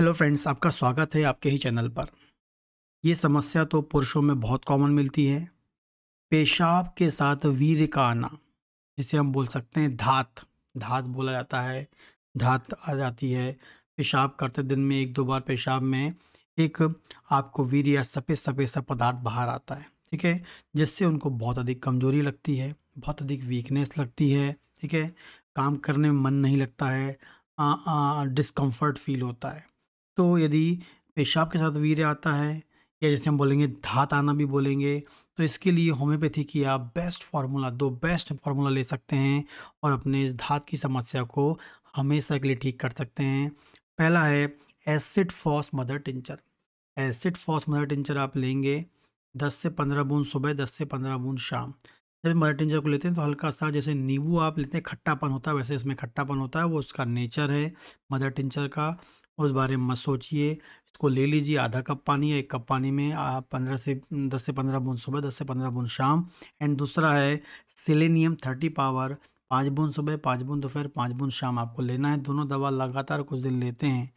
hello friends आपका स्वागत है आपके ही चैनल पर ये समस्या तो पुरुषों में बहुत कॉमन मिलती है पेशाब के साथ वीर का आना जिसे हम बोल सकते हैं धात धात बोला जाता है धात आ जाती है पेशाब करते दिन में एक दो बार पेशाब में एक आपको वीर या सफ़ेद सफ़ेद सा पदार्थ बाहर आता है ठीक है जिससे उनको बहुत अधिक कमजोरी लगती है बहुत अधिक वीकनेस लगती है ठीक है काम करने में मन नहीं लगता है डिस्कम्फर्ट फील होता है तो यदि पेशाब के साथ वीर्य आता है या जैसे हम बोलेंगे धात आना भी बोलेंगे तो इसके लिए होम्योपैथी की आप बेस्ट फार्मूला दो बेस्ट फार्मूला ले सकते हैं और अपने इस धात की समस्या को हमेशा के लिए ठीक कर सकते हैं पहला है acid phos mother tincture acid phos mother tincture आप लेंगे दस से पंद्रह बूंद सुबह दस से पंद्रह बूंद शाम जब मदर टिंचर को लेते हैं तो हल्का सा जैसे नींबू आप लेते हैं खट्टापन होता है वैसे इसमें खट्टापन होता है वो उसका नेचर है मदर टिंचर का उस बारे में मत सोचिए इसको ले लीजिए आधा कप पानी या एक कप पानी में आप पंद्रह से दस से पंद्रह बूंद सुबह दस से पंद्रह बूंद शाम एंड दूसरा है सिलेनियम थर्टी पावर पाँच बूंद सुबह पाँच बूंद दोपहर पाँच बूंद शाम आपको लेना है दोनों दवा लगातार कुछ दिन लेते हैं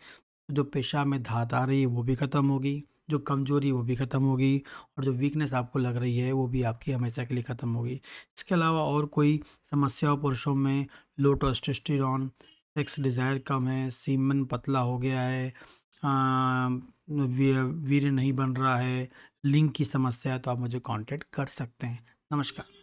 जो पेशाब में धात आ रही है वो भी ख़त्म होगी जो कमज़ोरी वो भी ख़त्म होगी और जो वीकनेस आपको लग रही है वो भी आपकी हमेशा के लिए ख़त्म होगी इसके अलावा और कोई समस्या पुरुषों में लोटोस्टेस्टिर सेक्स डिज़ायर कम है सीमन पतला हो गया है वीर नहीं बन रहा है लिंग की समस्या है तो आप मुझे कांटेक्ट कर सकते हैं नमस्कार